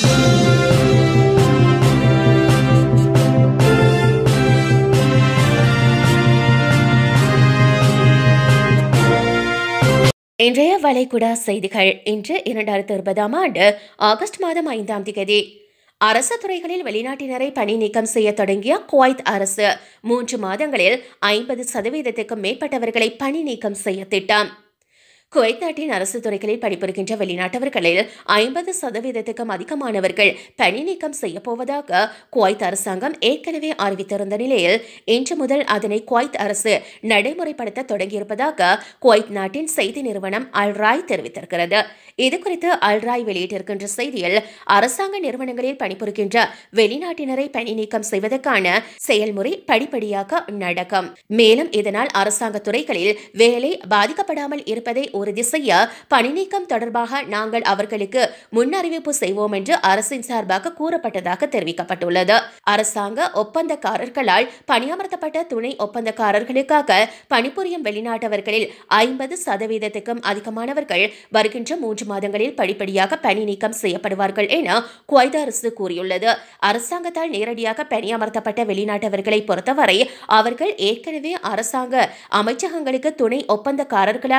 இன்றைய வளைகுடா செய்திகள் இன்று இரண்டாயிரத்தி இருபதாம் ஆண்டு ஆகஸ்ட் மாதம் ஐந்தாம் தேதி அரசு துறைகளில் வெளிநாட்டினரை பணி நீக்கம் செய்ய தொடங்கிய குவைத் அரசு மூன்று மாதங்களில் ஐம்பது சதவீதத்துக்கும் மேற்பட்டவர்களை பணி நீக்கம் செய்ய திட்டம் குவைத் நாட்டின் அரசு துறைகளில் பணிபுரிகின்ற வெளிநாட்டவர்களில் ஐம்பது சதவீதத்துக்கும் அதிகமானவர்கள் பணி நீக்கம் செய்யப்போவதாக குவைத் அரசாங்கம் ஏற்கனவே அறிவித்திருந்த நிலையில் இன்று முதல் அதனை குவைத் அரசு நடைமுறைப்படுத்த தொடங்கியிருப்பதாக குவைத் நாட்டின் செய்தி நிறுவனம் அல்ராய் தெரிவித்திருக்கிறது இதுகுறித்து அல்ராய் வெளியிட்டிருக்கின்ற செய்தியில் அரசாங்க நிறுவனங்களில் பணிபுரிகின்ற வெளிநாட்டினரை பணி நீக்கம் செய்வதற்கான செயல்முறை படிப்படியாக நடக்கும் மேலும் இதனால் அரசாங்க துறைகளில் வேலை பாதிக்கப்படாமல் இருப்பதை உறுதி செய்ய பணிநீக்கம் தொடர்பாக நாங்கள் அவர்களுக்கு முன்னறிவிப்பு செய்வோம் என்று அரசின் சார்பாக கூறப்பட்டதாக தெரிவிக்கப்பட்டுள்ளது அரசாங்க ஒப்பந்தக்காரர்களால் பணியமர்த்தப்பட்ட துணை ஒப்பந்தக்காரர்களுக்காக பணிபுரியும் வெளிநாட்டவர்களில் ஐம்பது சதவீதத்துக்கும் அதிகமானவர்கள் வருகின்ற மூன்று மாதங்களில் படிப்படியாக பணி நீக்கம் செய்யப்படுவார்கள் என குவைத அரசு கூறியுள்ளது அரசாங்கத்தால் நேரடியாக பணியமர்த்தப்பட்ட வெளிநாட்டவர்களை பொறுத்தவரை அவர்கள் ஏற்கனவே அரசாங்க அமைச்சகங்களுக்கு துணை ஒப்பந்தக்காரர்களாக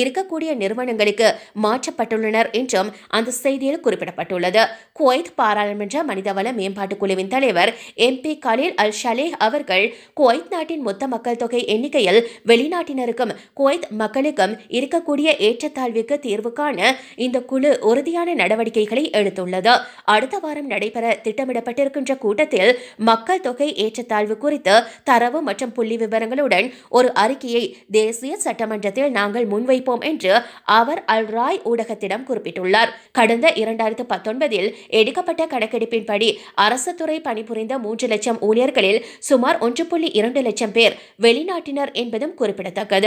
இரு இருக்கக்கூடிய நிறுவனங்களுக்கு மாற்றப்பட்டுள்ளனர் என்றும் அந்த செய்தியில் குறிப்பிடப்பட்டுள்ளது குவைத் பாராளுமன்ற மனிதவள மேம்பாட்டு குழுவின் தலைவர் M P Khalil Al Shaleh அவர்கள் குவைத் நாட்டின் மொத்த மக்கள் தொகை எண்ணிக்கையில் வெளிநாட்டினருக்கும் குவைத் மக்களுக்கும் இருக்கக்கூடிய ஏற்றத்தாழ்வுக்கு தீர்வு காண இந்த குழு உறுதியான நடவடிக்கைகளை எடுத்துள்ளது அடுத்த வாரம் நடைபெற திட்டமிடப்பட்டிருக்கின்ற கூட்டத்தில் மக்கள் தொகை ஏற்றத்தாழ்வு குறித்து தரவு மற்றும் புள்ளி விவரங்களுடன் ஒரு அறிக்கையை தேசிய சட்டமன்றத்தில் நாங்கள் முன்வைப்போம் இருக்கும் என்று அவர் அல் ராய் ஊடகத்திடம் குறிப்பிட்டுள்ளார் கடந்த இரண்டாயிரத்து பத்தொன்பதில் எடுக்கப்பட்ட கணக்கெடுப்பின்படி அரசு துறை பணிபுரிந்த மூன்று லட்சம் ஊழியர்களில் சுமார் ஒன்று புள்ளி இரண்டு லட்சம் பேர் வெளிநாட்டினர் என்பதும் குறிப்பிடத்தக்கது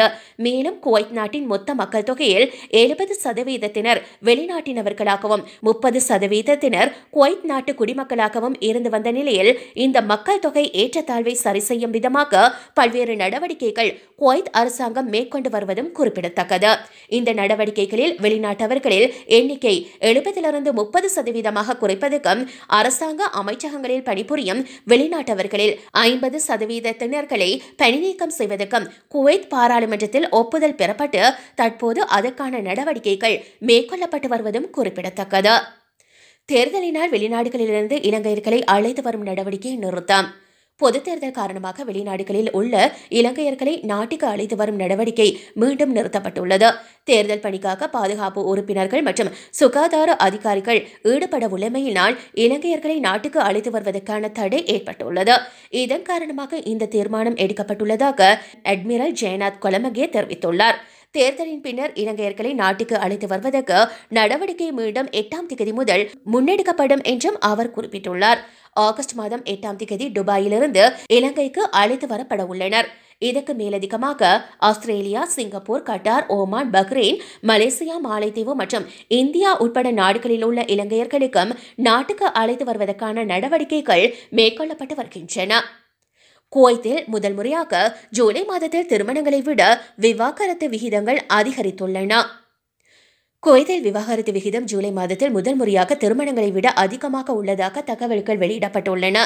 மேலும் குவைத் நாட்டின் மொத்த மக்கள் தொகையில் எழுபது சதவீதத்தினர் வெளிநாட்டினவர்களாகவும் முப்பது சதவீதத்தினர் குவைத் நாட்டு குடிமக்களாகவும் இருந்து வந்த நிலையில் இந்த மக்கள் தொகை ஏற்றத்தாழ்வை சரி செய்யும் விதமாக பல்வேறு நடவடிக்கைகள் குவைத் அரசாங்கம் மேற்கொண்டு வருவதும் குறிப்பிடத்தக்கது இந்த நடவடிக்கைகளில் வெளிநாட்டவர்களில் எண்ணிக்கை எழுபதிலிருந்து முப்பது சதவீதமாக குறைப்பதுக்கும் அரசாங்க அமைச்சகங்களில் பணிபுரியும் வெளிநாட்டவர்களில் ஐம்பது சதவீதத்தினர்களை பணிநீக்கம் செய்வதற்கும் குவைத் பாராளுமன்றத்தில் ஒப்புதல் பெறப்பட்டு தற்போது அதற்கான நடவடிக்கைகள் மேற்கொள்ளப்பட்டு வருவதும் குறிப்பிடத்தக்கது தேர்தலினால் வெளிநாடுகளிலிருந்து இலங்கையர்களை அழைத்து வரும் நடவடிக்கையை நிறுத்தம் பொது தேர்தல் காரணமாக வெளிநாடுகளில் உள்ள இலங்கையர்களை நாட்டுக்கு அழைத்து வரும் நடவடிக்கை மீண்டும் நிறுத்தப்பட்டுள்ளது தேர்தல் பணிக்காக பாதுகாப்பு உறுப்பினர்கள் மற்றும் சுகாதார அதிகாரிகள் ஈடுபட உள்ளமையினால் இலங்கையர்களை நாட்டுக்கு அழைத்து வருவதற்கான தடை ஏற்பட்டுள்ளது இதன் காரணமாக இந்த தீர்மானம் எடுக்கப்பட்டுள்ளதாக அட்மிரல் ஜெயநாத் கொலமகே தெரிவித்துள்ளார் தேர்தலின் பின்னர் இலங்கையர்களை நாட்டுக்கு அழைத்து வருவதற்கு நடவடிக்கை மீண்டும் எட்டாம் தேதி முதல் முன்னெடுக்கப்படும் என்றும் அவர் குறிப்பிட்டுள்ளார் ஆகஸ்ட் மாதம் எட்டாம் தேதி துபாயிலிருந்து இலங்கைக்கு அழைத்து வரப்பட உள்ளனர் இதற்கு மேலதிகமாக Australia Singapore Qatar Oman Bahrain Malaysia மாலைத்தீவு மற்றும் இந்தியா உட்பட நாடுகளில் உள்ள இலங்கையர்களுக்கும் நாட்டுக்கு அழைத்து வருவதற்கான நடவடிக்கைகள் மேற்கொள்ளப்பட்டு வருகின்றன குவைத்தில் முதல் முறையாக ஜூலை மாதத்தில் திருமணங்களை விட விவாகரத்து விகிதங்கள் அதிகரித்துள்ளன குவைத்தில் விவாகரத்து விகிதம் ஜூலை மாதத்தில் முதல் முறையாக திருமணங்களை விட அதிகமாக உள்ளதாக தகவல்கள் வெளியிடப்பட்டுள்ளன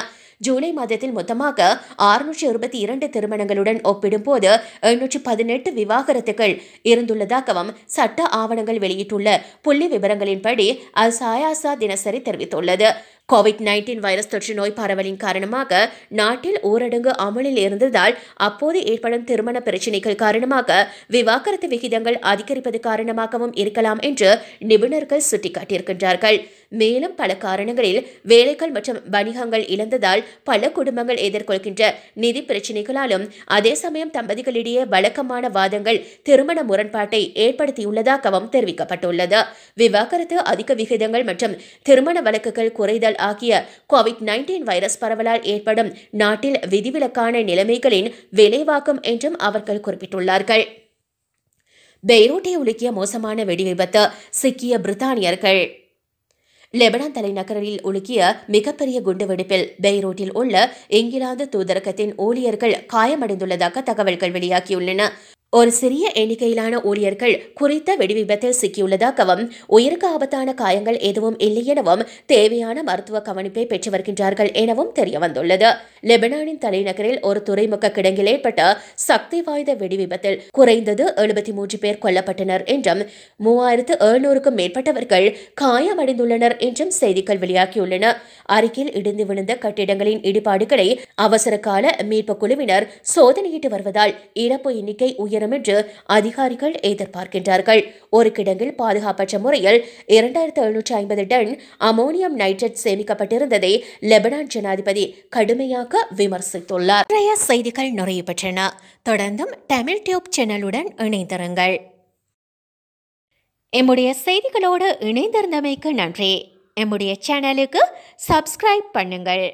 ஜூலை மாதத்தில் மொத்தமாக அறுநூற்றி இருபத்தி இரண்டு திருமணங்களுடன் ஒப்பிடும்போது எண்ணூற்றி பதினெட்டு விவாகரத்துகள் இருந்துள்ளதாகவும் சட்ட ஆவணங்கள் வெளியிட்டுள்ள புள்ளி விவரங்களின்படி அல் சாயாசா தினசரி தெரிவித்துள்ளது கோவிட் நைன்டீன் வைரஸ் தொற்று நோய் பரவலின் காரணமாக நாட்டில் ஊரடங்கு அமலில் இருந்ததால் அப்போது ஏற்படும் திருமண பிரச்சினைகள் காரணமாக விவாகரத்து விகிதங்கள் அதிகரிப்பது காரணமாகவும் இருக்கலாம் என்று நிபுணர்கள் சுட்டிக்காட்டியிருக்கின்றார்கள் மேலும் பல காரணங்களில் வேலைகள் மற்றும் வணிகங்கள் இழந்ததால் பல குடும்பங்கள் எதிர்கொள்கின்ற நிதி பிரச்சினைகளாலும் அதே சமயம் தம்பதிகளிடையே வழக்கமான வாதங்கள் திருமண முரண்பாட்டை ஏற்படுத்தியுள்ளதாகவும் தெரிவிக்கப்பட்டுள்ளது விவாகரத்து அதிக விகிதங்கள் மற்றும் திருமண வழக்குகள் குறைதல் ஆகிய கோவிட் நைன்டீன் வைரஸ் பரவலால் ஏற்படும் நாட்டில் விதிவிலக்கான நிலைமைகளின் விளைவாகும் என்றும் அவர்கள் குறிப்பிட்டுள்ளார்கள் பெய்ரூட்டை உலுக்கிய மோசமான வெடிவிபத்து சிக்கிய பிரித்தானியர்கள் லெபனான் தலைநகரில் உலுக்கிய மிகப்பெரிய குண்டுவெடிப்பில் பெய்ரூட்டில் உள்ள இங்கிலாந்து தூதரகத்தின் ஊழியர்கள் காயமடைந்துள்ளதாக தகவல்கள் வெளியாகியுள்ளன ஒரு சிறிய எண்ணிக்கையிலான ஊழியர்கள் குறித்த வெடிவிபத்தில் சிக்கியுள்ளதாகவும் உயிருக்கு ஆபத்தான காயங்கள் எதுவும் இல்லை எனவும் தேவையான மருத்துவ கவனிப்பை பெற்று வருகின்றார்கள் எனவும் தெரியவந்துள்ளது லெபனானின் தலைநகரில் ஒரு துறைமுக கிடங்கில் ஏற்பட்ட சக்தி வாய்ந்த வெடிவிபத்தில் குறைந்தது எழுபத்தி மூன்று பேர் கொல்லப்பட்டனர் என்றும் மூவாயிரத்து எழுநூறுக்கும் மேற்பட்டவர்கள் காயமடைந்துள்ளனர் என்றும் செய்திகள் வெளியாகியுள்ளன அருகில் இடிந்து விழுந்த கட்டிடங்களின் இடிபாடுகளை அவசர கால மீட்பு குழுவினர் சோதனையிட்டு வருவதால் இறப்பு எண்ணிக்கை உயர் உயரும் என்று அதிகாரிகள் எதிர்பார்க்கின்றார்கள் ஒரு கிடங்கில் பாதுகாப்பற்ற முறையில் இரண்டாயிரத்து எழுநூற்றி ஐம்பது டன் அமோனியம் நைட்ரேட் சேமிக்கப்பட்டிருந்ததை லெபனான் ஜனாதிபதி கடுமையாக விமர்சித்துள்ளார் நிறைய செய்திகள் நிறைய பெற்றன தொடர்ந்தும் தமிழ் டியூப் சேனலுடன் இணைந்திருங்கள் எம்முடைய செய்திகளோடு இணைந்திருந்தமைக்கு நன்றி எம்முடைய சேனலுக்கு சப்ஸ்கிரைப் பண்ணுங்கள்